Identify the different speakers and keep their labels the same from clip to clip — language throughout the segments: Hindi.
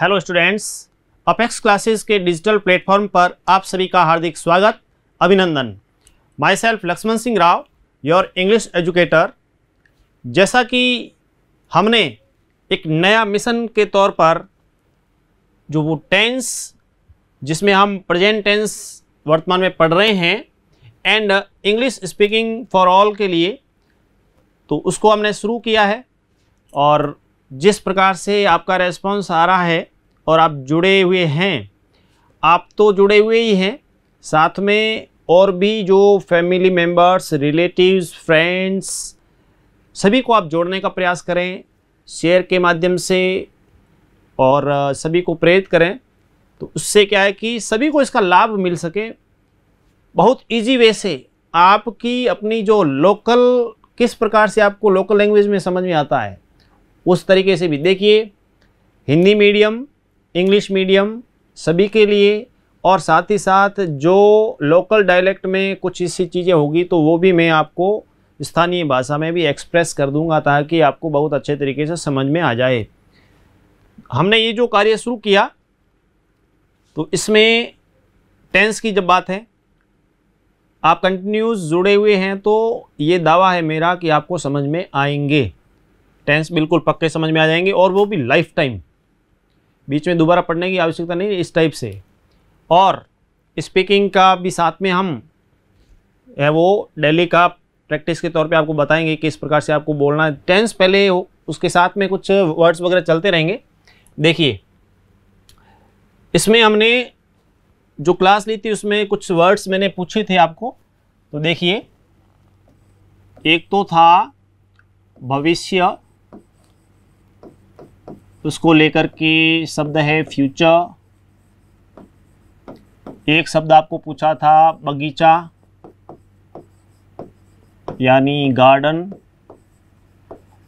Speaker 1: हेलो स्टूडेंट्स अपेक्स क्लासेस के डिजिटल प्लेटफॉर्म पर आप सभी का हार्दिक स्वागत अभिनंदन myself Laxman Singh Rao your English educator जैसा कि हमने एक नया मिशन के तौर पर जो वो टेंस जिसमें हम प्रेजेंट टेंस वर्तमान में पढ़ रहे हैं and English speaking for all के लिए तो उसको हमने शुरू किया है और जिस प्रकार से आपका रेस्पॉन्स आ रहा है और आप जुड़े हुए हैं आप तो जुड़े हुए ही हैं साथ में और भी जो फैमिली मेम्बर्स रिलेटिव्स फ्रेंड्स सभी को आप जोड़ने का प्रयास करें शेयर के माध्यम से और सभी को प्रेरित करें तो उससे क्या है कि सभी को इसका लाभ मिल सके बहुत इजी वे से आपकी अपनी जो लोकल किस प्रकार से आपको लोकल लैंग्वेज में समझ में आता है उस तरीके से भी देखिए हिंदी मीडियम इंग्लिश मीडियम सभी के लिए और साथ ही साथ जो लोकल डायलेक्ट में कुछ ऐसी चीज़ें होगी तो वो भी मैं आपको स्थानीय भाषा में भी एक्सप्रेस कर दूंगा ताकि आपको बहुत अच्छे तरीके से समझ में आ जाए हमने ये जो कार्य शुरू किया तो इसमें टेंस की जब बात है आप कंटिन्यूस जुड़े हुए हैं तो ये दावा है मेरा कि आपको समझ में आएंगे टेंस बिल्कुल पक्के समझ में आ जाएंगे और वो भी लाइफ टाइम बीच में दोबारा पढ़ने की आवश्यकता नहीं इस टाइप से और स्पीकिंग का भी साथ में हम है वो डेली का प्रैक्टिस के तौर पे आपको बताएंगे किस प्रकार से आपको बोलना है टेंस पहले उसके साथ में कुछ वर्ड्स वगैरह चलते रहेंगे देखिए इसमें हमने जो क्लास ली थी उसमें कुछ वर्ड्स मैंने पूछे थे आपको तो देखिए एक तो था भविष्य उसको लेकर के शब्द है फ्यूचर एक शब्द आपको पूछा था बगीचा यानी गार्डन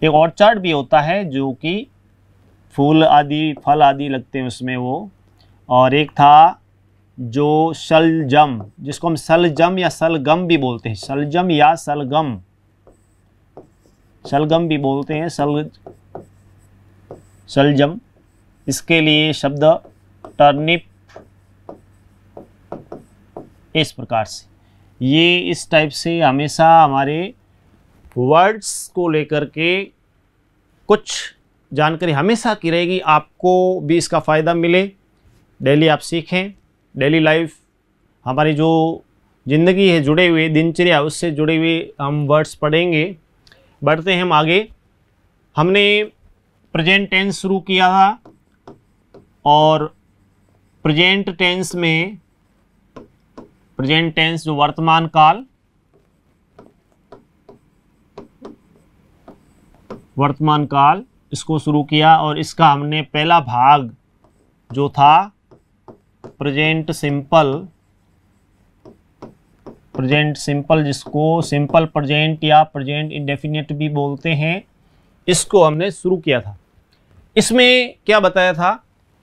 Speaker 1: एक ऑर्चर्ड भी होता है जो कि फूल आदि फल आदि लगते हैं उसमें वो और एक था जो सलजम जिसको हम सलजम या सलगम भी बोलते हैं सलजम या सलगम सलगम भी बोलते हैं सल शलजम इसके लिए शब्द टर्निप इस प्रकार से ये इस टाइप से हमेशा हमारे वर्ड्स को लेकर के कुछ जानकारी हमेशा की रहेगी आपको भी इसका फ़ायदा मिले डेली आप सीखें डेली लाइफ हमारी जो ज़िंदगी है जुड़े हुए दिनचर्या उससे जुड़े हुए हम वर्ड्स पढ़ेंगे बढ़ते हैं हम आगे हमने प्रेजेंट टेंस शुरू किया था और प्रेजेंट टेंस में प्रेजेंट टेंस जो वर्तमान काल वर्तमान काल इसको शुरू किया और इसका हमने पहला भाग जो था प्रेजेंट सिंपल प्रेजेंट सिंपल जिसको सिंपल प्रेजेंट या प्रेजेंट इंडेफिनेट भी बोलते हैं इसको हमने शुरू किया था इसमें क्या बताया था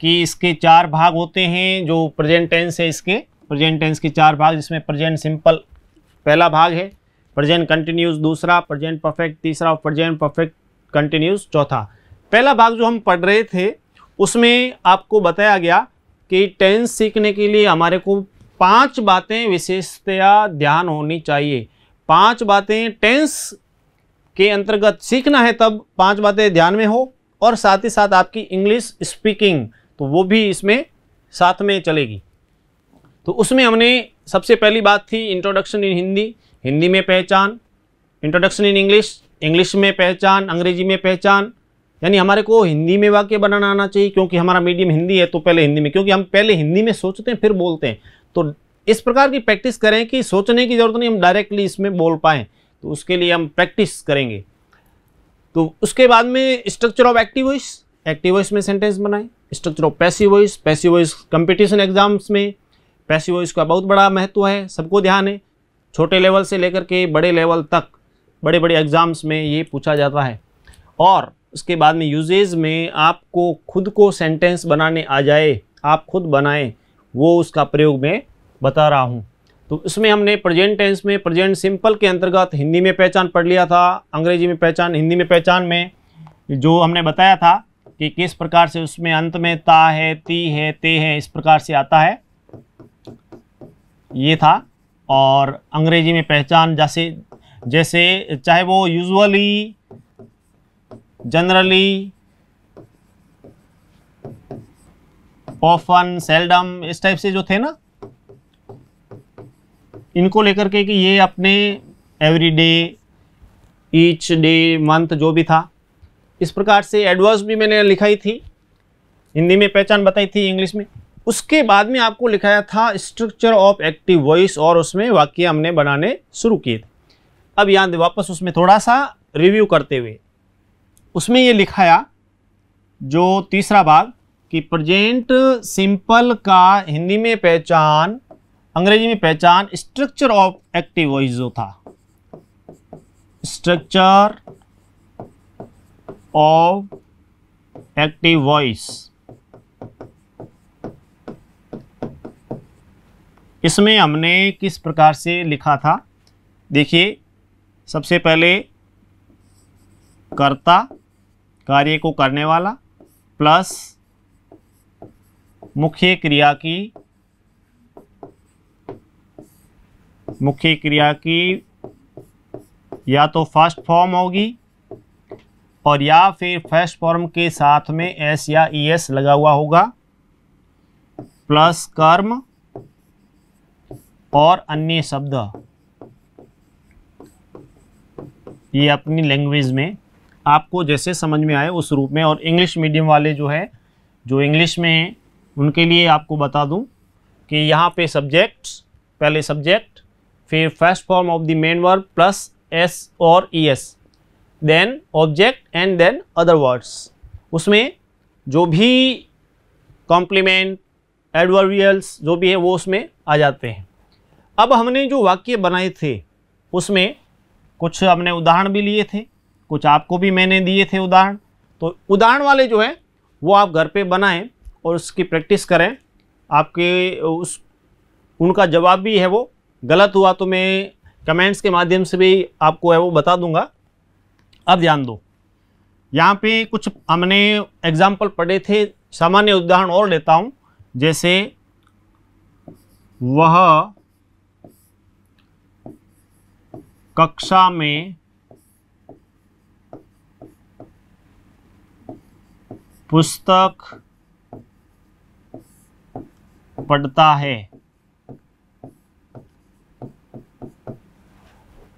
Speaker 1: कि इसके चार भाग होते हैं जो प्रेजेंट टेंस है इसके प्रेजेंट टेंस के चार भाग जिसमें प्रेजेंट सिंपल पहला भाग है प्रेजेंट कंटिन्यूस दूसरा प्रेजेंट परफेक्ट तीसरा प्रेजेंट परफेक्ट कंटिन्यूस चौथा पहला भाग जो हम पढ़ रहे थे उसमें आपको बताया गया कि टेंस सीखने के लिए हमारे को पांच बातें विशेषतया ध्यान होनी चाहिए पांच बातें टेंस के अंतर्गत सीखना है तब पांच बातें ध्यान में हो और साथ ही साथ आपकी इंग्लिश स्पीकिंग तो वो भी इसमें साथ में चलेगी तो उसमें हमने सबसे पहली बात थी इंट्रोडक्शन इन हिंदी हिंदी में पहचान इंट्रोडक्शन इन इंग्लिश इंग्लिश में पहचान अंग्रेजी में पहचान यानी हमारे को हिंदी में वाक्य बनाना आना चाहिए क्योंकि हमारा मीडियम हिंदी है तो पहले हिंदी में क्योंकि हम पहले हिंदी में सोचते हैं फिर बोलते हैं तो इस प्रकार की प्रैक्टिस करें कि सोचने की ज़रूरत नहीं हम डायरेक्टली इसमें बोल पाएँ तो उसके लिए हम प्रैक्टिस करेंगे तो उसके बाद में structure of active voice active voice में सेंटेंस बनाए structure of passive voice passive voice competition exams में पैसिव वॉइस का बहुत बड़ा महत्व है सबको ध्यान है छोटे लेवल से लेकर के बड़े लेवल तक बड़े बड़े एग्ज़ाम्स में ये पूछा जाता है और उसके बाद में यूजेज में आपको खुद को सेंटेंस बनाने आ जाए आप खुद बनाएं वो उसका प्रयोग मैं बता रहा हूँ तो इसमें हमने प्रेजेंट टेंस में प्रेजेंट सिंपल के अंतर्गत हिंदी में पहचान पढ़ लिया था अंग्रेजी में पहचान हिंदी में पहचान में जो हमने बताया था कि किस प्रकार से उसमें अंत में ता है ती है ते है इस प्रकार से आता है ये था और अंग्रेजी में पहचान जैसे जैसे चाहे वो यूजुअली जनरली ऑफन सेल्डम इस टाइप से जो थे ना इनको लेकर के कि ये अपने every day each day month जो भी था इस प्रकार से एडवर्स भी मैंने लिखाई थी हिंदी में पहचान बताई थी इंग्लिश में उसके बाद में आपको लिखाया था स्ट्रक्चर ऑफ एक्टिव वॉइस और उसमें वाक्य हमने बनाने शुरू किए थे अब यहाँ वापस उसमें थोड़ा सा रिव्यू करते हुए उसमें ये लिखाया जो तीसरा भाग कि प्रजेंट सिंपल का हिंदी में पहचान अंग्रेजी में पहचान स्ट्रक्चर ऑफ एक्टिव वॉइस जो था स्ट्रक्चर ऑफ एक्टिव वॉइस इसमें हमने किस प्रकार से लिखा था देखिए सबसे पहले कर्ता कार्य को करने वाला प्लस मुख्य क्रिया की मुख्य क्रिया की या तो फर्स्ट फॉर्म होगी और या फिर फर्स्ट फॉर्म के साथ में एस या ई एस लगा हुआ होगा प्लस कर्म और अन्य शब्द ये अपनी लैंग्वेज में आपको जैसे समझ में आए उस रूप में और इंग्लिश मीडियम वाले जो है जो इंग्लिश में हैं उनके लिए आपको बता दूं कि यहाँ पे सब्जेक्ट्स पहले सब्जेक्ट फिर first form of the main verb plus S और E S then object and then other words उसमें जो भी कॉम्प्लीमेंट एडवर्बियल्स जो भी है वो उसमें आ जाते हैं अब हमने जो वाक्य बनाए थे उसमें कुछ हमने उदाहरण भी लिए थे कुछ आपको भी मैंने दिए थे उदाहरण तो उदाहरण वाले जो है वो आप घर पे बनाएं और उसकी प्रैक्टिस करें आपके उस उनका जवाब भी है वो गलत हुआ तो मैं कमेंट्स के माध्यम से भी आपको है वो बता दूंगा अब ध्यान दो यहाँ पे कुछ हमने एग्जाम्पल पढ़े थे सामान्य उदाहरण और लेता हूँ जैसे वह कक्षा में पुस्तक पढ़ता है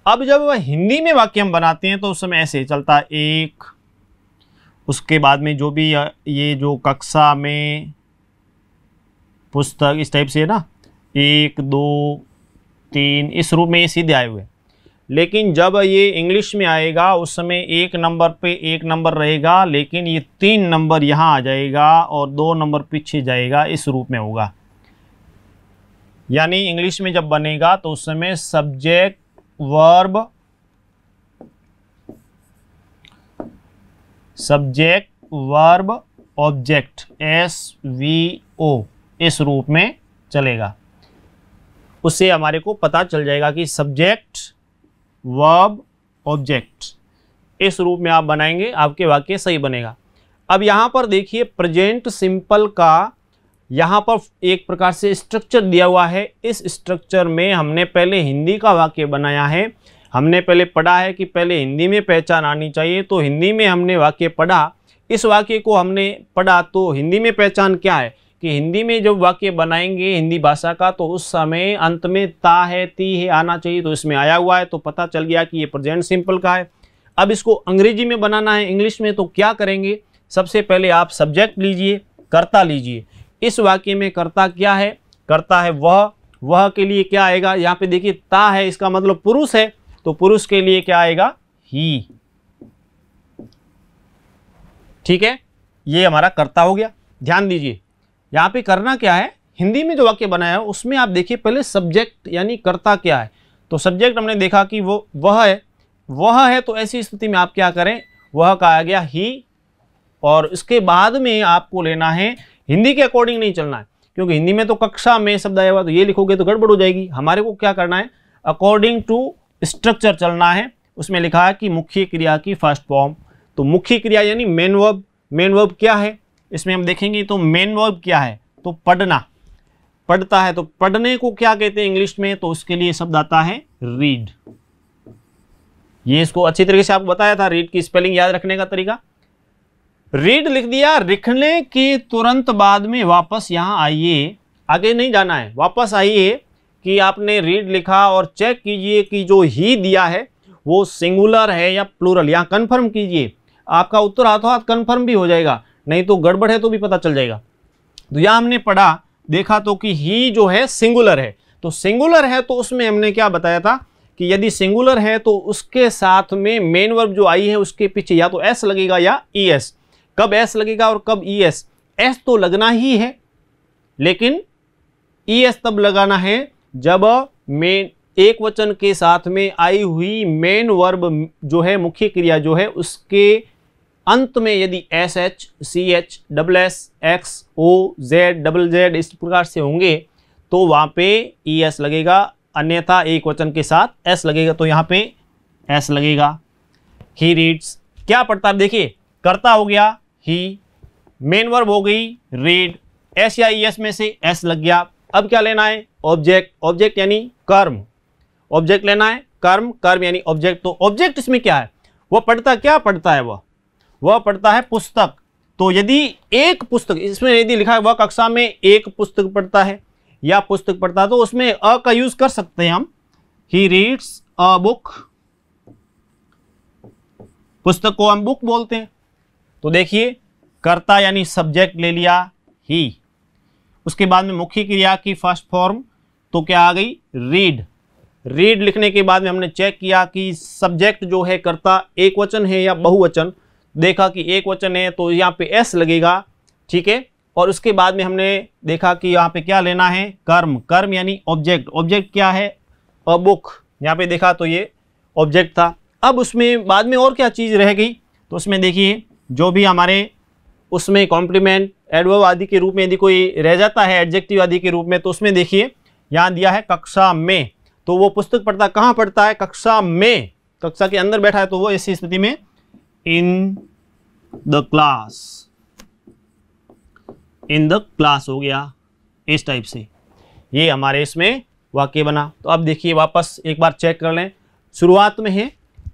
Speaker 1: अब जब हिंदी में वाक्य हम बनाते हैं तो उस समय ऐसे चलता है एक उसके बाद में जो भी ये जो कक्षा में पुस्तक इस टाइप से है ना एक दो तीन इस रूप में ये सीधे आए हुए लेकिन जब ये इंग्लिश में आएगा उस समय एक नंबर पे एक नंबर रहेगा लेकिन ये तीन नंबर यहाँ आ जाएगा और दो नंबर पीछे जाएगा इस रूप में होगा यानी इंग्लिश में जब बनेगा तो उस समय subject verb subject verb object S V O इस रूप में चलेगा उससे हमारे को पता चल जाएगा कि सब्जेक्ट वर्ब ऑब्जेक्ट इस रूप में आप बनाएंगे आपके वाक्य सही बनेगा अब यहां पर देखिए प्रेजेंट सिंपल का यहाँ पर एक प्रकार से स्ट्रक्चर दिया हुआ है इस स्ट्रक्चर में हमने पहले हिंदी का वाक्य बनाया है हमने पहले पढ़ा है कि पहले हिंदी में पहचान आनी चाहिए तो हिंदी में हमने वाक्य पढ़ा इस वाक्य को हमने पढ़ा तो हिंदी में पहचान क्या है कि हिंदी में जब वाक्य बनाएंगे हिंदी भाषा का तो उस समय अंत में ता है ती है आना चाहिए तो इसमें आया हुआ है तो पता चल गया कि ये प्रजेंट सिंपल का है अब इसको अंग्रेजी में बनाना है इंग्लिश में तो क्या करेंगे सबसे पहले आप सब्जेक्ट लीजिए कर्ता लीजिए इस वाक्य में कर्ता क्या है कर्ता है वह वह के लिए क्या आएगा यहाँ पे देखिए ता है इसका मतलब पुरुष है तो पुरुष के लिए क्या आएगा ही ठीक है ये हमारा कर्ता हो गया ध्यान दीजिए यहाँ पे करना क्या है हिंदी में जो वाक्य बनाया है उसमें आप देखिए पहले सब्जेक्ट यानी कर्ता क्या है तो सब्जेक्ट हमने देखा कि वो वह है वह है तो ऐसी स्थिति में आप क्या करें वह कहा गया ही और इसके बाद में आपको लेना है हिंदी के अकॉर्डिंग नहीं चलना है क्योंकि हिंदी में तो कक्षा में शब्द आया हुआ तो ये लिखोगे तो गड़बड़ हो जाएगी हमारे को क्या करना है अकॉर्डिंग टू स्ट्रक्चर चलना है उसमें लिखा है कि मुख्य क्रिया की फर्स्ट फॉर्म तो मुख्य क्रिया यानी मेन वर्ब मेन वर्ब क्या है इसमें हम देखेंगे तो मेन वर्ब क्या है तो पढ़ना पढ़ता है तो पढ़ने को क्या कहते हैं इंग्लिश में तो उसके लिए शब्द आता है रीड ये इसको अच्छी तरीके से आपको बताया था रीड की स्पेलिंग याद रखने का तरीका रीड लिख दिया लिखने के तुरंत बाद में वापस यहाँ आइए आगे नहीं जाना है वापस आइए कि आपने रीड लिखा और चेक कीजिए कि जो ही दिया है वो सिंगुलर है या प्लूरल यहाँ कन्फर्म कीजिए आपका उत्तर हाथों हाथ कन्फर्म भी हो जाएगा नहीं तो गड़बड़ है तो भी पता चल जाएगा तो यहाँ हमने पढ़ा देखा तो कि ही जो है सिंगुलर है तो सिंगुलर है तो उसमें हमने क्या बताया था कि यदि सिंगुलर है तो उसके साथ में मेन वर्ब जो आई है उसके पीछे या तो एस लगेगा या ई एस कब एस लगेगा और कब ई एस एस तो लगना ही है लेकिन ई e एस तब लगाना है जब मेन एक वचन के साथ में आई हुई मेन वर्ब जो है मुख्य क्रिया जो है उसके अंत में यदि S H C H double S X O Z double Z इस प्रकार से होंगे तो वहाँ पे ई e एस लगेगा अन्यथा एक वचन के साथ एस लगेगा तो यहाँ पे एस लगेगा ही रीड्स क्या पढ़ता देखिए करता हो गया ही मेन वर्ब हो गई रीड एस या एस e में से एस लग गया अब क्या लेना है ऑब्जेक्ट ऑब्जेक्ट यानी कर्म ऑब्जेक्ट लेना है कर्म कर्म यानी ऑब्जेक्ट तो ऑब्जेक्ट इसमें क्या है वह पढ़ता क्या पढ़ता है वह वह पढ़ता है पुस्तक तो यदि एक पुस्तक इसमें यदि लिखा है वह कक्षा में एक पुस्तक पढ़ता है या पुस्तक पढ़ता है तो उसमें अ का यूज कर सकते हैं हम ही रीड्स अ बुक पुस्तक को हम बुक बोलते हैं तो देखिए कर्ता यानी सब्जेक्ट ले लिया ही उसके बाद में मुख्य क्रिया की फर्स्ट फॉर्म तो क्या आ गई रीड रीड लिखने के बाद में हमने चेक किया कि सब्जेक्ट जो है कर्ता एक वचन है या बहुवचन देखा कि एक वचन है तो यहाँ पे एस लगेगा ठीक है और उसके बाद में हमने देखा कि यहाँ पे क्या लेना है कर्म कर्म यानी ऑब्जेक्ट ऑब्जेक्ट क्या है अ बुक यहाँ पे देखा तो ये ऑब्जेक्ट था अब उसमें बाद में और क्या चीज़ रह गई तो उसमें देखिए जो भी हमारे उसमें कॉम्प्लीमेंट एडवर्ब आदि के रूप में यदि कोई रह जाता है एडजेक्टिव आदि के रूप में तो उसमें देखिए यहाँ दिया है कक्षा में तो वो पुस्तक पढ़ता कहाँ पढ़ता है कक्षा में कक्षा के अंदर बैठा है तो वो ऐसी स्थिति में in the class in the class हो गया इस टाइप से ये हमारे इसमें वाक्य बना तो अब देखिए वापस एक बार चेक कर लें शुरुआत में है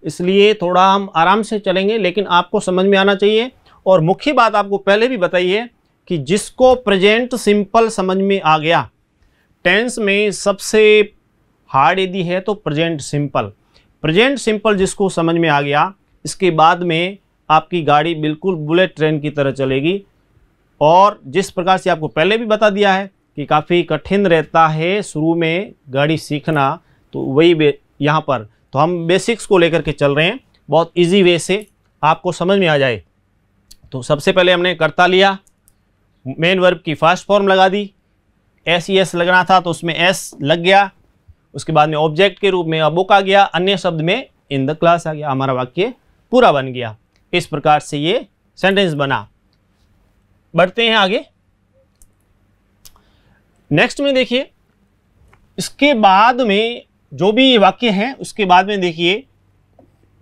Speaker 1: इसलिए थोड़ा हम आराम से चलेंगे लेकिन आपको समझ में आना चाहिए और मुख्य बात आपको पहले भी बताइए कि जिसको प्रेजेंट सिंपल समझ में आ गया टेंस में सबसे हार्ड यदि है तो प्रेजेंट सिंपल प्रेजेंट सिंपल जिसको समझ में आ गया इसके बाद में आपकी गाड़ी बिल्कुल बुलेट ट्रेन की तरह चलेगी और जिस प्रकार से आपको पहले भी बता दिया है कि काफ़ी कठिन रहता है शुरू में गाड़ी सीखना तो वही यहाँ पर तो हम बेसिक्स को लेकर के चल रहे हैं बहुत इजी वे से आपको समझ में आ जाए तो सबसे पहले हमने करता लिया मेन वर्ब की फास्ट फॉर्म लगा दी एस ई एस लगना था तो उसमें एस लग गया उसके बाद में ऑब्जेक्ट के रूप में बुक आ गया अन्य शब्द में इन द क्लास आ गया हमारा वाक्य पूरा बन गया इस प्रकार से ये सेंटेंस बना बढ़ते हैं आगे नेक्स्ट में देखिए इसके बाद में जो भी ये वाक्य हैं उसके बाद में देखिए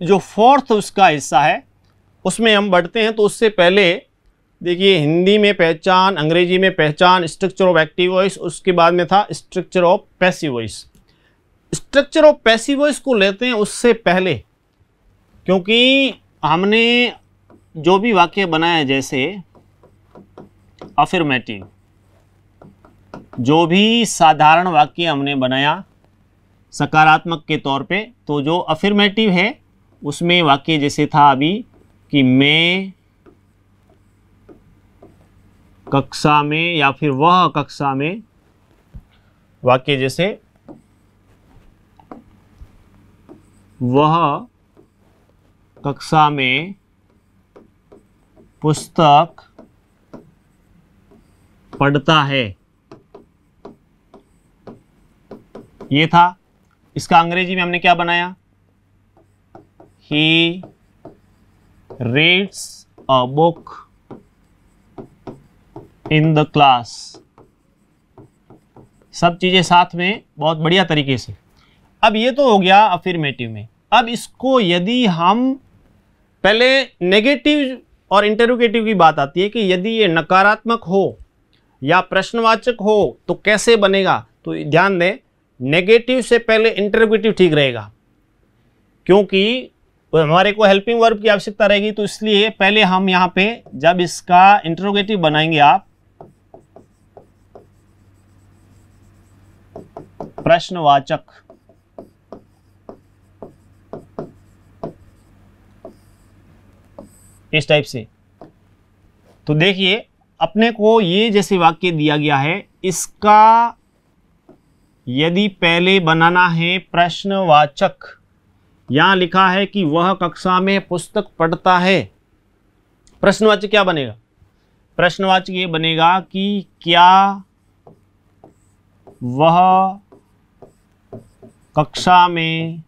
Speaker 1: जो फोर्थ उसका हिस्सा है उसमें हम बढ़ते हैं तो उससे पहले देखिए हिंदी में पहचान अंग्रेजी में पहचान स्ट्रक्चर ऑफ एक्टिव वॉइस उसके बाद में था structure of passive voice structure of passive voice को लेते हैं उससे पहले क्योंकि हमने जो भी वाक्य बनाया जैसे अफirmative जो भी साधारण वाक्य हमने बनाया सकारात्मक के तौर पे तो जो अफirmative है उसमें वाक्य जैसे था अभी कि मैं कक्षा में या फिर वह कक्षा में वाक्य जैसे वह कक्षा में पुस्तक पढ़ता है ये था इसका अंग्रेजी में हमने क्या बनाया he reads a book in the class सब चीज़ें साथ में बहुत बढ़िया तरीके से अब ये तो हो गया अफिरमेटिव में अब इसको यदि हम पहले नेगेटिव और इंटरोगेटिव की बात आती है कि यदि ये नकारात्मक हो या प्रश्नवाचक हो तो कैसे बनेगा तो ध्यान दें नेगेटिव से पहले इंटरगेटिव ठीक रहेगा क्योंकि हमारे को हेल्पिंग वर्ब की आवश्यकता रहेगी तो इसलिए पहले हम यहां पे जब इसका इंटरोगेटिव बनाएंगे आप प्रश्नवाचक इस टाइप से तो देखिए अपने को ये जैसे वाक्य दिया गया है इसका यदि पहले बनाना है प्रश्नवाचक यहां लिखा है कि वह कक्षा में पुस्तक पढ़ता है प्रश्नवाचक क्या बनेगा प्रश्नवाचक ये बनेगा कि क्या वह कक्षा में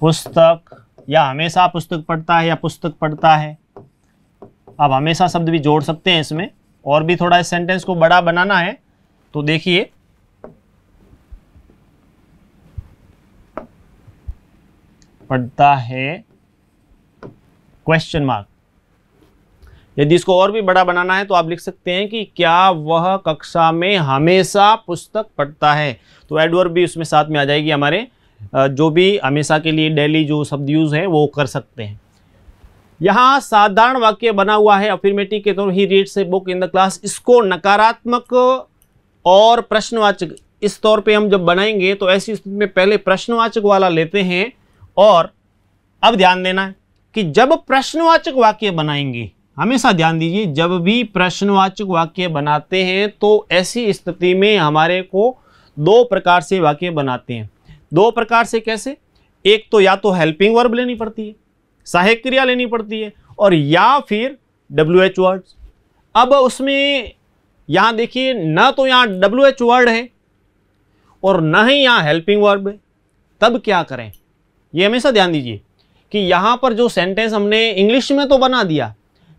Speaker 1: पुस्तक या हमेशा पुस्तक पढ़ता है या पुस्तक पढ़ता है आप हमेशा शब्द भी जोड़ सकते हैं इसमें और भी थोड़ा इस सेंटेंस को बड़ा बनाना है तो देखिए पढ़ता है क्वेश्चन मार्क यदि इसको और भी बड़ा बनाना है तो आप लिख सकते हैं कि क्या वह कक्षा में हमेशा पुस्तक पढ़ता है तो एडवर्ब भी उसमें साथ में आ जाएगी हमारे जो भी हमेशा के लिए डेली जो शब्द यूज़ है वो कर सकते हैं यहाँ साधारण वाक्य बना हुआ है अफिर्मेटिव के तौर he reads a book in the class इसको नकारात्मक और प्रश्नवाचक इस तौर पे हम जब बनाएंगे तो ऐसी स्थिति में पहले प्रश्नवाचक वाला लेते हैं और अब ध्यान देना है कि जब प्रश्नवाचक वाक्य बनाएंगे हमेशा ध्यान दीजिए जब भी प्रश्नवाचक वाक्य बनाते हैं तो ऐसी स्थिति में हमारे को दो प्रकार से वाक्य बनाते हैं दो प्रकार से कैसे एक तो या तो हेल्पिंग वर्ब लेनी पड़ती है सहायक क्रिया लेनी पड़ती है और या फिर डब्ल्यू एच वर्ड अब उसमें यहां देखिए ना तो यहां डब्ल्यू एच वर्ड है और ना ही यहां हेल्पिंग वर्ब है तब क्या करें यह हमेशा ध्यान दीजिए कि यहां पर जो सेंटेंस हमने इंग्लिश में तो बना दिया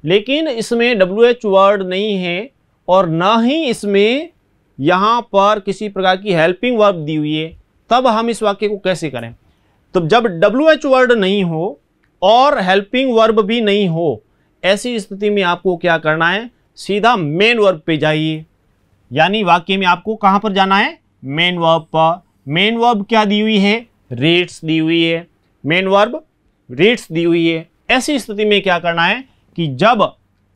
Speaker 1: लेकिन इसमें डब्ल्यू एच वर्ड नहीं है और ना ही इसमें यहां पर किसी प्रकार की हेल्पिंग वर्ब दी हुई है तब हम इस वाक्य को कैसे करें तो जब डब्ल्यू एच वर्ड नहीं हो और हेल्पिंग वर्ब भी नहीं हो ऐसी स्थिति में आपको क्या करना है सीधा मेन वर्ब पे जाइए यानी वाक्य में आपको कहां पर जाना है मेन वर्ब पर मेन वर्ब क्या दी हुई है रेट्स दी हुई है मेन वर्ब रेट्स दी हुई है ऐसी स्थिति में क्या करना है कि जब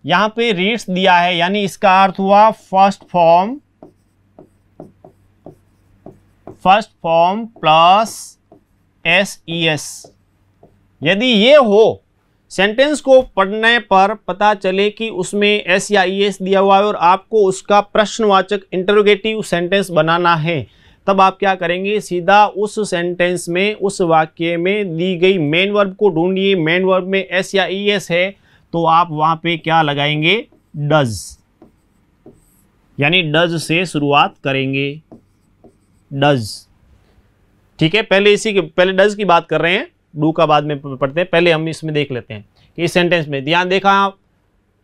Speaker 1: यहां पे रेट्स दिया है यानी इसका अर्थ हुआ first form first form plus S E S यदि ये हो सेंटेंस को पढ़ने पर पता चले कि उसमें एस या ई e एस दिया हुआ है और आपको उसका प्रश्नवाचक इंटरोगेटिव सेंटेंस बनाना है तब आप क्या करेंगे सीधा उस सेंटेंस में उस वाक्य में दी गई मेन वर्ब को ढूंढिए मेन वर्ब में एस या ई e एस है तो आप वहां पे क्या लगाएंगे डज यानी डज से शुरुआत करेंगे डज ठीक है पहले इसी के पहले डज की बात कर रहे हैं डू का बाद में पढ़ते हैं पहले हम इसमें देख लेते हैं कि इस सेंटेंस में ध्यान देखा आप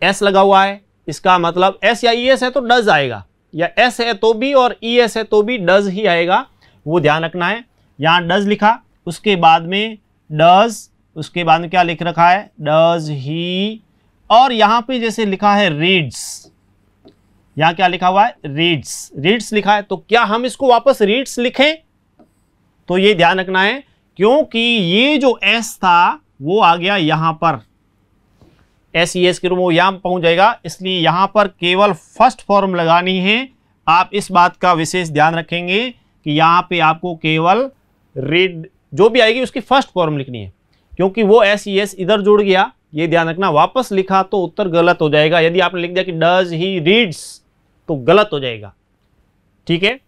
Speaker 1: एस लगा हुआ है इसका मतलब एस या ई e एस है तो डज आएगा या एस है तो भी और ई e एस है तो भी डज ही आएगा वो ध्यान रखना है यहाँ डज लिखा उसके बाद में डज उसके बाद में क्या लिख रखा है डज ही और यहाँ पे जैसे लिखा है रीड्स यहाँ क्या लिखा हुआ है रीड्स रीड्स लिखा है तो क्या हम इसको वापस रीड्स लिखें तो ये ध्यान रखना है क्योंकि ये जो एस था वो आ गया यहां पर एस ई एस के रूप में यहां पहुंच जाएगा इसलिए यहां पर केवल फर्स्ट फॉर्म लगानी है आप इस बात का विशेष ध्यान रखेंगे कि यहां पे आपको केवल रेड जो भी आएगी उसकी फर्स्ट फॉर्म लिखनी है क्योंकि वो एस ई एस इधर जुड़ गया ये ध्यान रखना वापस लिखा तो उत्तर गलत हो जाएगा यदि आपने लिख दिया कि डज ही रीड्स तो गलत हो जाएगा ठीक है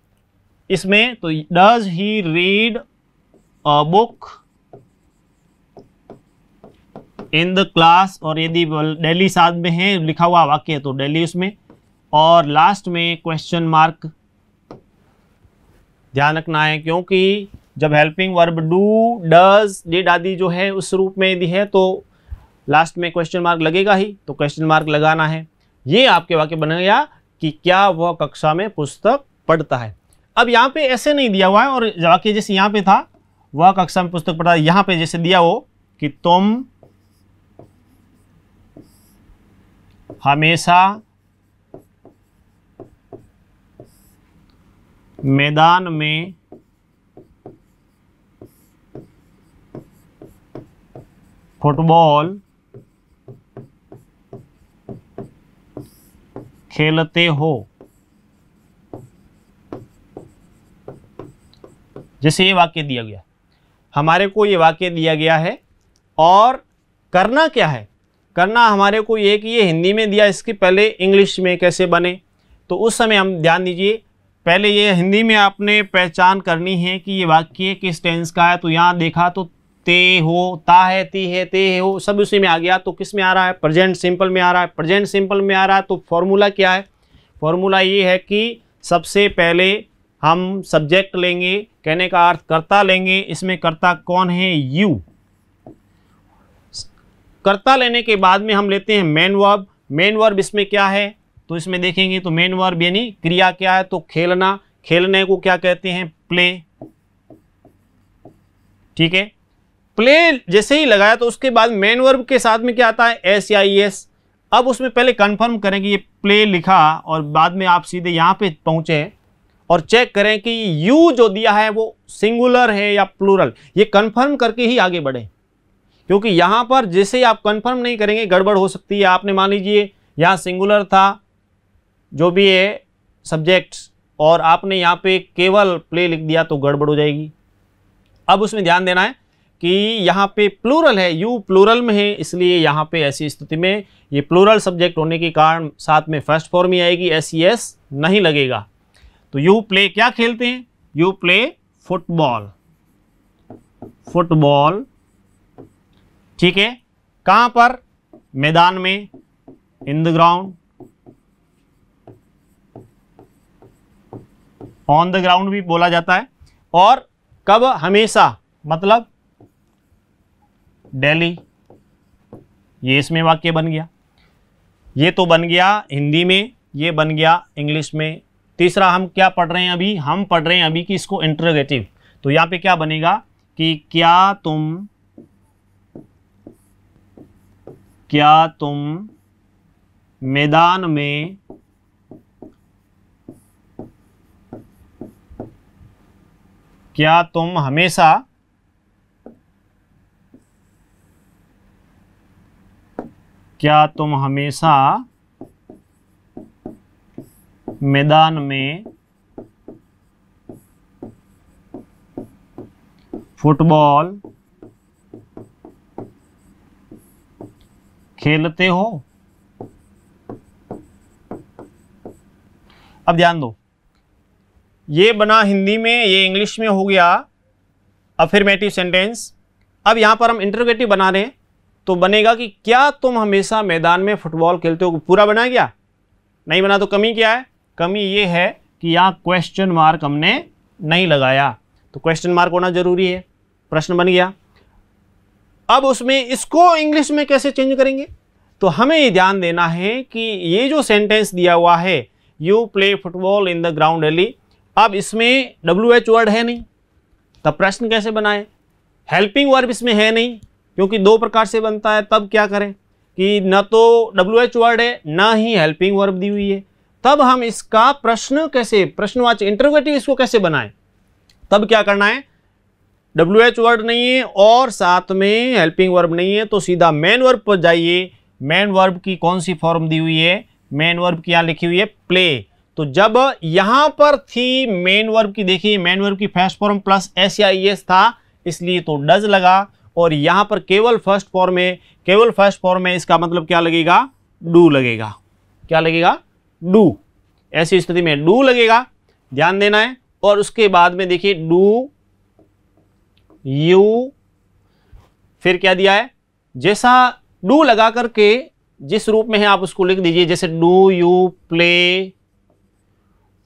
Speaker 1: इसमें तो does he read a book in the class और यदि डेली साथ में है लिखा हुआ वाक्य है तो डेली उसमें और लास्ट में क्वेश्चन मार्क ध्यान रखना है क्योंकि जब helping verb do does did आदि जो है उस रूप में यदि है तो लास्ट में क्वेश्चन मार्क लगेगा ही तो क्वेश्चन मार्क लगाना है ये आपके वाक्य गया कि क्या वह कक्षा में पुस्तक पढ़ता है अब यहाँ पे ऐसे नहीं दिया हुआ है और वाक्य जैसे यहाँ पे था वह कक्षा में पुस्तक पढ़ता यहां पे जैसे दिया हो कि तुम हमेशा मैदान में फुटबॉल खेलते हो जैसे ये वाक्य दिया गया हमारे को ये वाक्य दिया गया है और करना क्या है करना हमारे को ये कि ये हिंदी में दिया इसके पहले इंग्लिश में कैसे बने तो उस समय हम ध्यान दीजिए पहले ये हिंदी में आपने पहचान करनी है कि ये वाक्य किस टेंस का है तो यहाँ देखा तो ते हो ता है ती है ते हो सब उसी में आ गया तो किस में आ रहा है प्रेजेंट सिंपल में आ रहा है प्रेजेंट सिंपल में आ रहा है तो फॉर्मूला क्या है फॉर्मूला ये है कि सबसे पहले हम सब्जेक्ट लेंगे कहने का अर्थ कर्ता लेंगे इसमें कर्ता कौन है यू कर्ता लेने के बाद में हम लेते हैं मेन वर्ब मेन वर्ब इसमें क्या है तो इसमें देखेंगे तो मेन वर्ब यानी क्रिया क्या है तो खेलना खेलने को क्या कहते हैं प्ले ठीक है प्ले जैसे ही लगाया तो उसके बाद मेन वर्ब के साथ में क्या आता है एस या ई e एस अब उसमें पहले कंफर्म करें कि ये प्ले लिखा और बाद में आप सीधे यहाँ पे पहुंचे और चेक करें कि यू जो दिया है वो सिंगुलर है या प्लूरल ये कंफर्म करके ही आगे बढ़ें क्योंकि यहाँ पर जैसे आप कंफर्म नहीं करेंगे गड़बड़ हो सकती है आपने मान लीजिए यहाँ सिंगुलर था जो भी है सब्जेक्ट और आपने यहाँ पे केवल प्ले लिख दिया तो गड़बड़ हो जाएगी अब उसमें ध्यान देना है कि यहाँ पे प्लूरल है यू प्लूरल में है इसलिए यहाँ पे ऐसी स्थिति में ये प्लूरल सब्जेक्ट होने के कारण साथ में फर्स्ट फॉर्म ही आएगी एस e नहीं लगेगा तो यू प्ले क्या खेलते हैं यू प्ले फुटबॉल फुटबॉल ठीक है कहां पर मैदान में in the ground on the ground भी बोला जाता है और कब हमेशा मतलब डेली ये इसमें वाक्य बन गया ये तो बन गया हिंदी में ये बन गया इंग्लिश में तीसरा हम क्या पढ़ रहे हैं अभी हम पढ़ रहे हैं अभी कि इसको इंट्रोगेटिव तो यहाँ पे क्या बनेगा कि क्या तुम क्या तुम मैदान में क्या तुम हमेशा क्या तुम हमेशा मैदान में फुटबॉल खेलते हो अब ध्यान दो ये बना हिंदी में ये इंग्लिश में हो गया अफirमेटिव सेंटेंस अब यहां पर हम इंटरोगेटिव बना रहे हैं तो बनेगा कि क्या तुम हमेशा मैदान में फुटबॉल खेलते हो पूरा बना गया नहीं बना तो कमी क्या है कमी ये है कि यहाँ क्वेश्चन मार्क हमने नहीं लगाया तो क्वेश्चन मार्क होना ज़रूरी है प्रश्न बन गया अब उसमें इसको इंग्लिश में कैसे चेंज करेंगे तो हमें ये ध्यान देना है कि ये जो सेंटेंस दिया हुआ है you play football in the ground एली अब इसमें डब्ल्यू एच वर्ड है नहीं तब प्रश्न कैसे बनाए हेल्पिंग वर्ब इसमें है नहीं क्योंकि दो प्रकार से बनता है तब क्या करें कि न तो डब्ल्यू एच वर्ड है ना ही हेल्पिंग वर्ब दी हुई है तब हम इसका प्रश्न कैसे प्रश्नवाच इंटरवेटिव इसको कैसे बनाएं तब क्या करना है डब्ल्यू एच वर्ड नहीं है और साथ में हेल्पिंग वर्ब नहीं है तो सीधा मेन वर्ब पर जाइए मेन वर्ब की कौन सी फॉर्म दी हुई है मेन वर्ब की यहाँ लिखी हुई है प्ले तो जब यहाँ पर थी मेन वर्ब की देखिए मेन वर्ब की फर्स्ट फॉर्म प्लस एस या ई e एस था इसलिए तो डज लगा और यहाँ पर केवल फर्स्ट फॉर्म में केवल फर्स्ट फॉर्म में इसका मतलब क्या लगेगा डू लगेगा क्या लगेगा डू ऐसी स्थिति में डू लगेगा ध्यान देना है और उसके बाद में देखिए डू यू फिर क्या दिया है जैसा डू लगा करके जिस रूप में है आप उसको लिख दीजिए जैसे do you play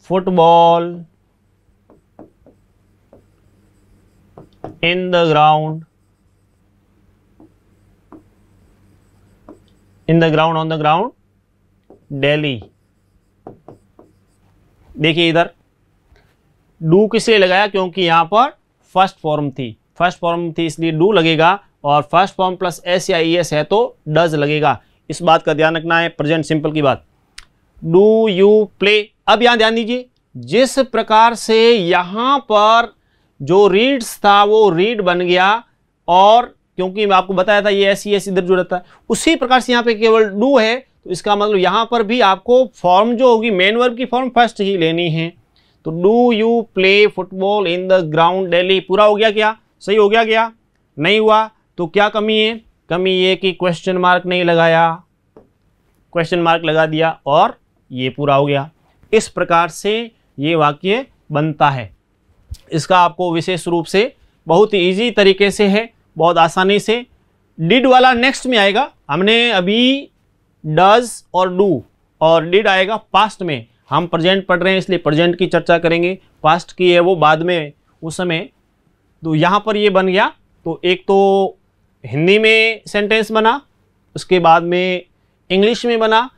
Speaker 1: football in the ground in the ground on the ground daily देखिए इधर डू किस लिए लगाया क्योंकि यहाँ पर फर्स्ट फॉर्म थी फर्स्ट फॉर्म थी इसलिए डू लगेगा और फर्स्ट फॉर्म प्लस एस या ई एस है तो डज लगेगा इस बात का ध्यान रखना है प्रेजेंट सिंपल की बात डू यू प्ले अब यहाँ ध्यान दीजिए जिस प्रकार से यहाँ पर जो रीड्स था वो रीड बन गया और क्योंकि मैं आपको बताया था ये ऐसी ऐसी इधर जुड़ा था है उसी प्रकार से यहाँ पे केवल डू है तो इसका मतलब यहाँ पर भी आपको फॉर्म जो होगी मेन वर्ब की फॉर्म फर्स्ट ही लेनी है तो do you play football in the ground daily पूरा हो गया क्या सही हो गया क्या नहीं हुआ तो क्या कमी है कमी ये कि क्वेश्चन मार्क नहीं लगाया क्वेश्चन मार्क लगा दिया और ये पूरा हो गया इस प्रकार से ये वाक्य बनता है इसका आपको विशेष रूप से बहुत ही ईजी तरीके से है बहुत आसानी से डिड वाला नेक्स्ट में आएगा हमने अभी डज और डू और डिड आएगा पास्ट में हम प्रेजेंट पढ़ रहे हैं इसलिए प्रेजेंट की चर्चा करेंगे पास्ट की है वो बाद में उस समय तो यहाँ पर ये बन गया तो एक तो हिंदी में सेंटेंस बना उसके बाद में इंग्लिश में बना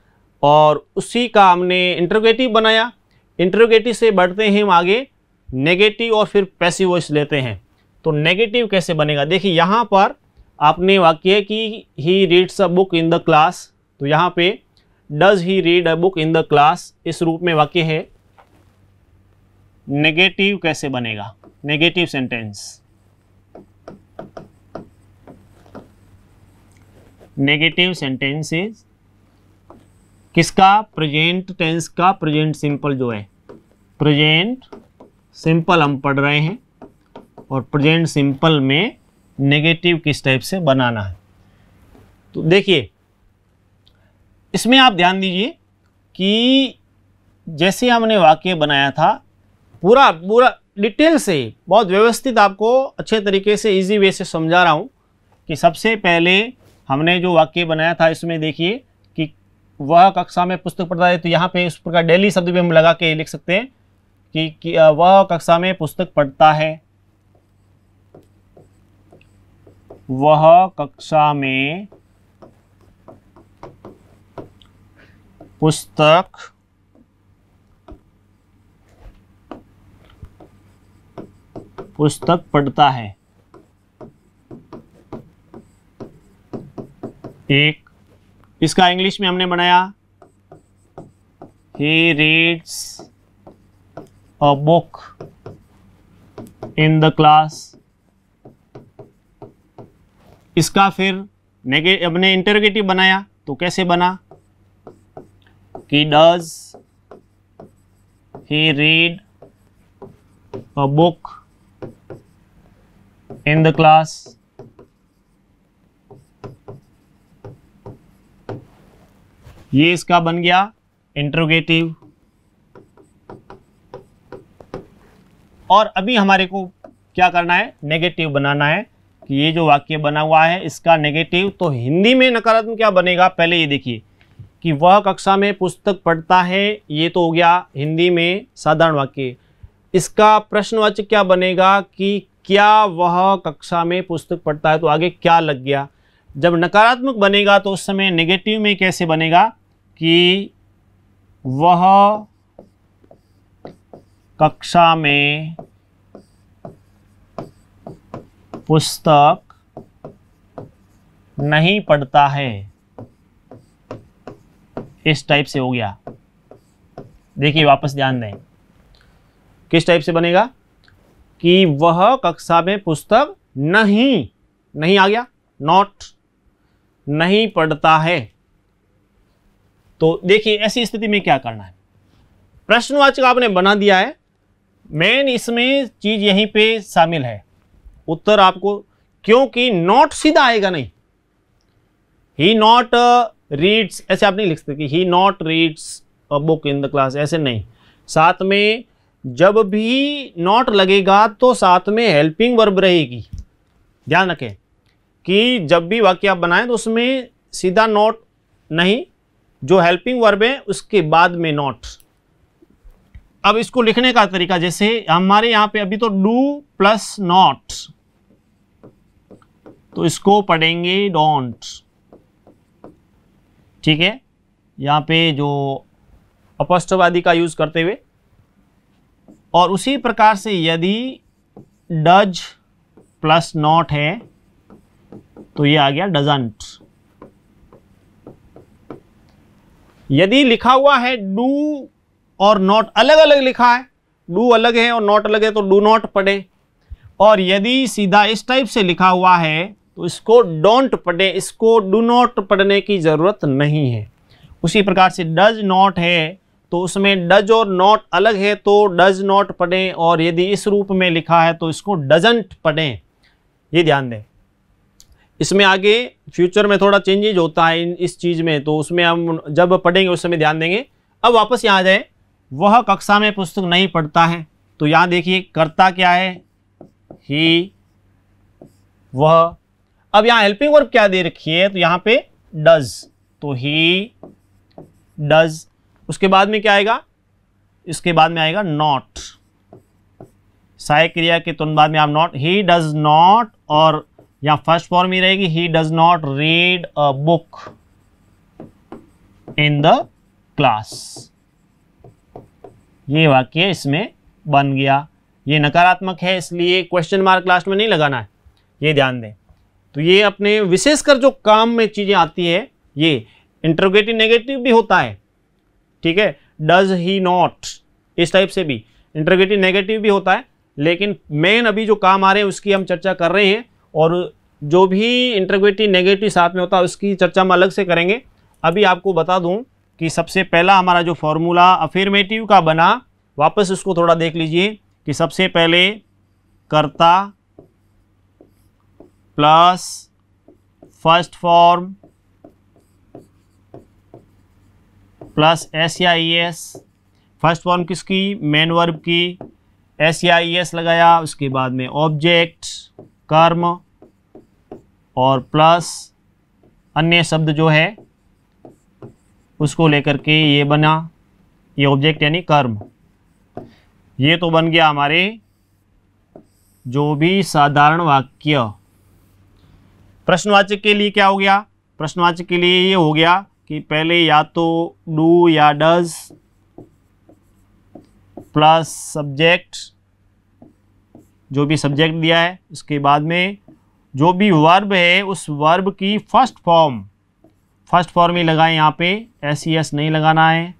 Speaker 1: और उसी का हमने इंटरोगेटिव बनाया इंटरोगेटिव से बढ़ते हैं हम आगे नेगेटिव और फिर पैसिव वॉइस लेते हैं तो नेगेटिव कैसे बनेगा देखिए यहाँ पर आपने वाक्य कि he reads a book in the class तो यहाँ पे does he read a book in the class इस रूप में वाक्य है नेगेटिव कैसे बनेगा negative sentence negative sentence is किसका प्रेजेंट टेंस का प्रेजेंट सिंपल जो है प्रेजेंट सिंपल हम पढ़ रहे हैं और प्रेजेंट सिंपल में नेगेटिव किस टाइप से बनाना है तो देखिए इसमें आप ध्यान दीजिए कि जैसे हमने वाक्य बनाया था पूरा पूरा डिटेल से बहुत व्यवस्थित आपको अच्छे तरीके से इजी वे से समझा रहा हूँ कि सबसे पहले हमने जो वाक्य बनाया था इसमें देखिए कि वह कक्षा में पुस्तक पढ़ता है तो यहाँ पे इस प्रकार डेली शब्द भी हम लगा के लिख सकते हैं कि, कि वह कक्षा में पुस्तक पढ़ता है वह कक्षा में पुस्तक पुस्तक पढ़ता है एक इसका इंग्लिश में हमने बनाया he reads a book in the class इसका फिर नेगे अपने इंटरगेटिव बनाया तो कैसे बना कि does he read a book in the class ये इसका बन गया इंट्रोगेटिव और अभी हमारे को क्या करना है नेगेटिव बनाना है कि ये जो वाक्य बना हुआ है इसका नेगेटिव तो हिंदी में नकारात्मक क्या बनेगा पहले ये देखिए कि वह कक्षा में पुस्तक पढ़ता है ये तो हो गया हिंदी में साधारण वाक्य इसका प्रश्नवाचक क्या बनेगा कि क्या वह कक्षा में पुस्तक पढ़ता है तो आगे क्या लग गया जब नकारात्मक बनेगा तो उस समय नेगेटिव में कैसे बनेगा कि वह कक्षा में पुस्तक नहीं पढ़ता है इस टाइप से हो गया देखिए वापस ध्यान दें किस टाइप से बनेगा कि वह कक्षा में पुस्तक नहीं नहीं आ गया नॉट नहीं पढ़ता है तो देखिए ऐसी स्थिति में क्या करना है प्रश्नवाचक आपने बना दिया है मेन इसमें चीज़ यहीं पे शामिल है उत्तर आपको क्योंकि नॉट सीधा आएगा नहीं ही नॉट रीड्स ऐसे आप नहीं लिख सकते कि he not reads a book in the class ऐसे नहीं साथ में जब भी नॉट लगेगा तो साथ में हेल्पिंग वर्ब रहेगी ध्यान रखें कि जब भी वाक्य आप बनाएं तो उसमें सीधा नॉट नहीं जो हेल्पिंग वर्ब है उसके बाद में नॉट अब इसको लिखने का तरीका जैसे हमारे यहाँ पे अभी तो डू प्लस नॉट तो इसको पढ़ेंगे डोंट ठीक है यहाँ पे जो अपष्टवादी का यूज़ करते हुए और उसी प्रकार से यदि डज प्लस नॉट है तो ये आ गया डजंट यदि लिखा हुआ है डू और नॉट अलग अलग लिखा है डू अलग है और नॉट अलग है तो डू नॉट पढ़े और यदि सीधा इस टाइप से लिखा हुआ है तो इसको डोंट पढ़े इसको डू नॉट पढ़ने की ज़रूरत नहीं है उसी प्रकार से डज नॉट है तो उसमें डज और नॉट अलग है तो डज नॉट पढ़ें और यदि इस रूप में लिखा है तो इसको डजेंट पढ़ें ये ध्यान दें इसमें आगे फ्यूचर में थोड़ा चेंजेज होता है इन इस चीज़ में तो उसमें हम जब पढ़ेंगे उस समय ध्यान देंगे अब वापस यहाँ आ जाए वह कक्षा में पुस्तक नहीं पढ़ता है तो यहाँ देखिए करता क्या है ही वह अब यहां हेल्पिंग वर्ब क्या दे रखी है तो यहां पे डज तो ही डज उसके बाद में क्या आएगा इसके बाद में आएगा नॉट सहायक क्रिया के तुरंत बाद में आप नॉट ही डज नॉट और यहां फर्स्ट फॉर्म ही रहेगी he does not read a book in the class ये वाक्य इसमें बन गया ये नकारात्मक है इसलिए क्वेश्चन मार्क लास्ट में नहीं लगाना है ये ध्यान दें तो ये अपने विशेषकर जो काम में चीज़ें आती है ये इंटरोगेटिव नेगेटिव भी होता है ठीक है डज ही नॉट इस टाइप से भी इंटरोगेटिव नेगेटिव भी होता है लेकिन मेन अभी जो काम आ रहे हैं उसकी हम चर्चा कर रहे हैं और जो भी इंटरग्रेटिव नेगेटिव साथ में होता है उसकी चर्चा हम अलग से करेंगे अभी आपको बता दूं कि सबसे पहला हमारा जो फॉर्मूला अफेरमेटिव का बना वापस उसको थोड़ा देख लीजिए कि सबसे पहले कर्ता plus first form plus S या ई एस फर्स्ट फॉर्म किसकी मेन वर्ब की एस या ई एस लगाया उसके बाद में ऑब्जेक्ट कर्म और प्लस अन्य शब्द जो है उसको लेकर के ये बना ये ऑब्जेक्ट यानी कर्म ये तो बन गया हमारे जो भी साधारण वाक्य प्रश्नवाचक के लिए क्या हो गया प्रश्नवाचक के लिए ये हो गया कि पहले या तो डू या डज प्लस सब्जेक्ट जो भी सब्जेक्ट दिया है उसके बाद में जो भी वर्ब है उस वर्ब की फर्स्ट फॉर्म फर्स्ट फॉर्म ही लगाएं यहाँ पे एस ई एस नहीं लगाना है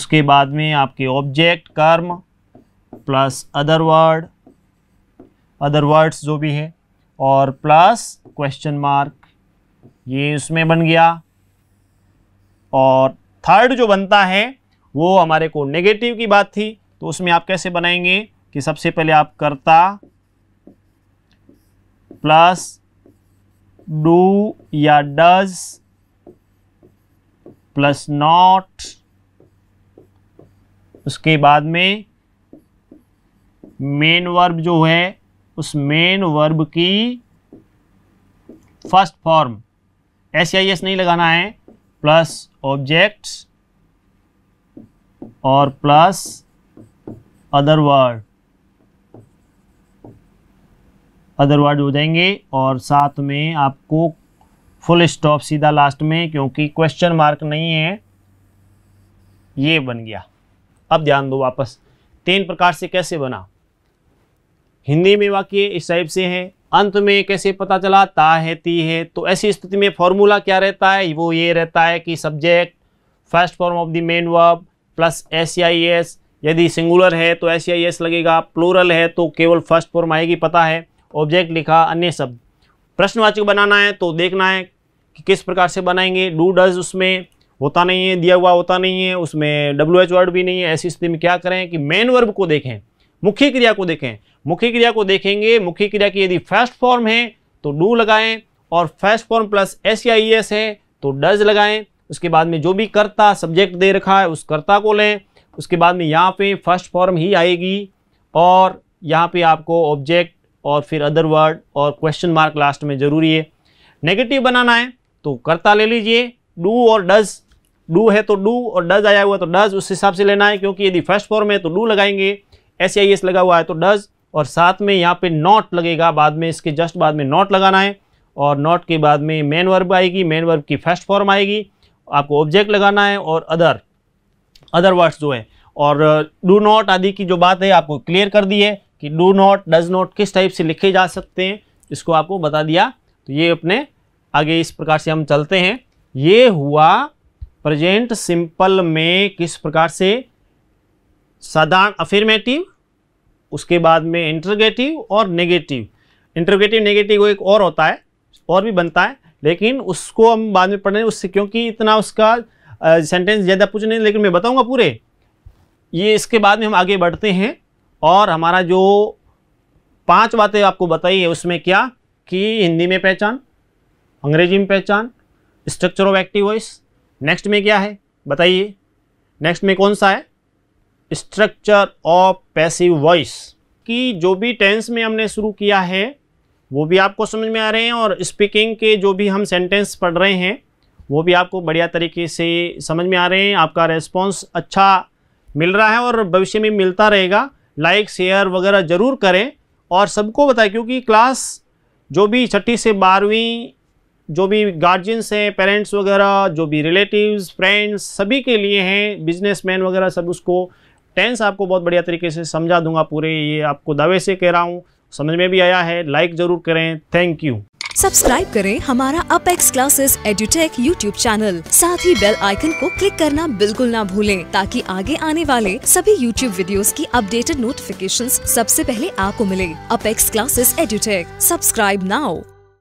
Speaker 1: उसके बाद में आपके ऑब्जेक्ट कर्म plus other word other words जो भी है और प्लस क्वेश्चन मार्क ये उसमें बन गया और थर्ड जो बनता है वो हमारे को नेगेटिव की बात थी तो उसमें आप कैसे बनाएंगे कि सबसे पहले आप करता प्लस डू या डज प्लस नॉट उसके बाद में मेन वर्ब जो है उस मेन वर्ब की first form S I S नहीं लगाना है प्लस ऑब्जेक्ट और plus other word other word हो जाएंगे और साथ में आपको फुल स्टॉप सीधा लास्ट में क्योंकि क्वेश्चन मार्क नहीं है ये बन गया अब ध्यान दो वापस तीन प्रकार से कैसे बना हिंदी में वाक्य इस टाइप से है अंत में कैसे पता चला ता है ती है तो ऐसी स्थिति में फॉर्मूला क्या रहता है वो ये रहता है कि subject first form of the main verb plus S I S यदि सिंगुलर है तो एस आई एस लगेगा प्लूरल है तो केवल फर्स्ट फॉर्म आएगी पता है ऑब्जेक्ट लिखा अन्य शब्द प्रश्नवाचक बनाना है तो देखना है कि किस प्रकार से बनाएंगे डू डज उसमें होता नहीं है दिया हुआ होता नहीं है उसमें डब्ल्यू एच वर्ड भी नहीं है ऐसी स्थिति में क्या करें कि मेन वर्ब को देखें मुख्य क्रिया को देखें मुख्य क्रिया को देखेंगे मुख्य क्रिया की यदि फर्स्ट फॉर्म है तो डू लगाएं और फर्स्ट फॉर्म प्लस एस या ई एस है तो डज लगाएं उसके बाद में जो भी कर्ता सब्जेक्ट दे रखा है उस कर्ता को लें उसके बाद में यहाँ पे फर्स्ट फॉर्म ही आएगी और यहाँ पे आपको ऑब्जेक्ट और फिर अदर वर्ड और क्वेश्चन मार्क लास्ट में ज़रूरी है नेगेटिव बनाना है तो कर्ता ले लीजिए डू और डज डू है तो डू और डज आया हुआ तो डज उस हिसाब से लेना है क्योंकि यदि फर्स्ट फॉर्म है तो डू लगाएंगे एस आई एस लगा हुआ है तो डज और साथ में यहाँ पे नॉट लगेगा बाद में इसके जस्ट बाद में नॉट लगाना है और नॉट के बाद में मेन वर्ब आएगी मेन वर्ब की फर्स्ट फॉर्म आएगी आपको ऑब्जेक्ट लगाना है और अदर अदर वर्ड्स जो है और डू uh, नॉट आदि की जो बात है आपको क्लियर कर दी है कि डू नॉट डज नॉट किस टाइप से लिखे जा सकते हैं इसको आपको बता दिया तो ये अपने आगे इस प्रकार से हम चलते हैं ये हुआ प्रेजेंट सिंपल में किस प्रकार से साधारण अफिरमेटिव उसके बाद में इंटरगेटिव और नेगेटिव इंटरगेटिव नेगेटिव एक और होता है और भी बनता है लेकिन उसको हम बाद में पढ़ने उससे क्योंकि इतना उसका सेंटेंस ज़्यादा पूछ नहीं लेकिन मैं बताऊँगा पूरे ये इसके बाद में हम आगे बढ़ते हैं और हमारा जो पांच बातें आपको बताई है उसमें क्या कि हिंदी में पहचान अंग्रेजी में पहचान structure of active voice next में क्या है बताइए नेक्स्ट में कौन सा है स्ट्रक्चर ऑफ पैसिव वॉइस की जो भी टेंस में हमने शुरू किया है वो भी आपको समझ में आ रहे हैं और स्पीकिंग के जो भी हम सेंटेंस पढ़ रहे हैं वो भी आपको बढ़िया तरीके से समझ में आ रहे हैं आपका रेस्पॉन्स अच्छा मिल रहा है और भविष्य में मिलता रहेगा लाइक शेयर वगैरह ज़रूर करें और सबको बताएं क्योंकि क्लास जो भी छठी से बारहवीं जो भी गार्जियंस हैं पेरेंट्स वगैरह जो भी रिलेटिव्स फ्रेंड्स सभी के लिए हैं बिजनेसमैन वगैरह सब उसको टेंस आपको बहुत बढ़िया तरीके से समझा दूंगा पूरे ये आपको दावे से कह रहा हूँ समझ में भी आया है लाइक जरूर करें थैंक यू सब्सक्राइब करें हमारा Apex classes Edutech YouTube channel साथ ही बेल आइकन को क्लिक करना बिल्कुल ना भूलें ताकि आगे आने वाले सभी यूट्यूब वीडियोस की अपडेटेड नोटिफिकेशंस सबसे पहले आपको मिले Apex classes Edutech subscribe now